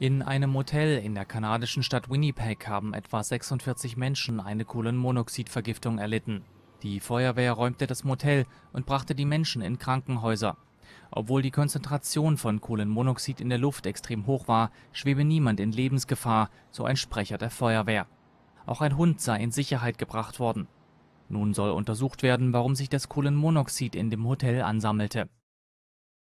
In einem Hotel in der kanadischen Stadt Winnipeg haben etwa 46 Menschen eine Kohlenmonoxidvergiftung erlitten. Die Feuerwehr räumte das Motel und brachte die Menschen in Krankenhäuser. Obwohl die Konzentration von Kohlenmonoxid in der Luft extrem hoch war, schwebe niemand in Lebensgefahr, so ein Sprecher der Feuerwehr. Auch ein Hund sei in Sicherheit gebracht worden. Nun soll untersucht werden, warum sich das Kohlenmonoxid in dem Hotel ansammelte.